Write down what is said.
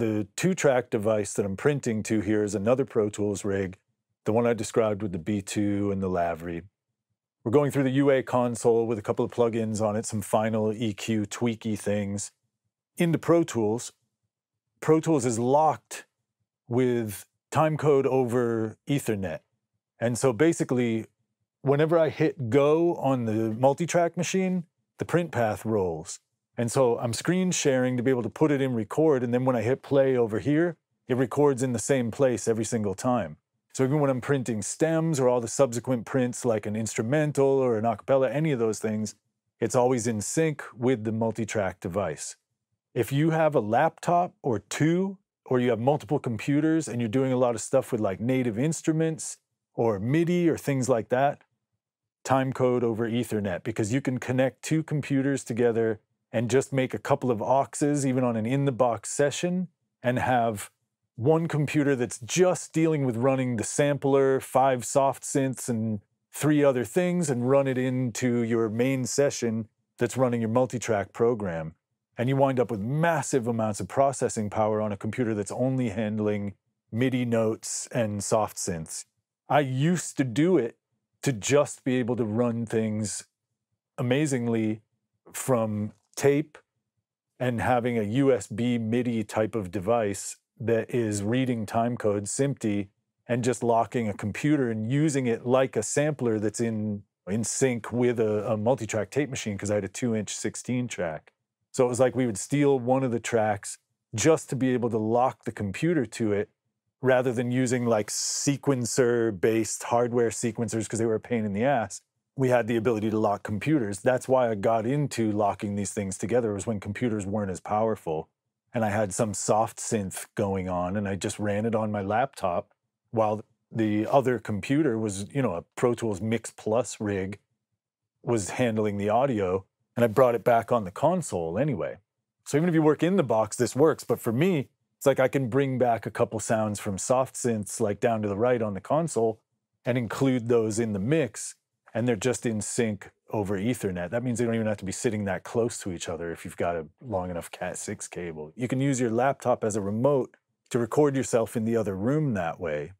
The two-track device that I'm printing to here is another Pro Tools rig, the one I described with the B2 and the Lavry. We're going through the UA console with a couple of plugins on it, some final EQ tweaky things. Into Pro Tools, Pro Tools is locked with timecode over Ethernet. And so basically, whenever I hit go on the multitrack machine, the print path rolls. And so I'm screen sharing to be able to put it in record. And then when I hit play over here, it records in the same place every single time. So even when I'm printing stems or all the subsequent prints like an instrumental or an acapella, any of those things, it's always in sync with the multi-track device. If you have a laptop or two, or you have multiple computers and you're doing a lot of stuff with like native instruments or MIDI or things like that, time code over Ethernet because you can connect two computers together and just make a couple of auxes, even on an in the box session, and have one computer that's just dealing with running the sampler, five soft synths, and three other things, and run it into your main session that's running your multi track program. And you wind up with massive amounts of processing power on a computer that's only handling MIDI notes and soft synths. I used to do it to just be able to run things amazingly from tape and having a USB MIDI type of device that is reading time code SMPTE and just locking a computer and using it like a sampler that's in in sync with a, a multi-track tape machine because I had a two-inch 16-track. So it was like we would steal one of the tracks just to be able to lock the computer to it rather than using like sequencer-based hardware sequencers because they were a pain in the ass we had the ability to lock computers. That's why I got into locking these things together was when computers weren't as powerful. And I had some soft synth going on and I just ran it on my laptop while the other computer was, you know, a Pro Tools Mix Plus rig was handling the audio and I brought it back on the console anyway. So even if you work in the box, this works. But for me, it's like I can bring back a couple sounds from soft synths like down to the right on the console and include those in the mix and they're just in sync over Ethernet. That means they don't even have to be sitting that close to each other if you've got a long enough Cat 6 cable. You can use your laptop as a remote to record yourself in the other room that way.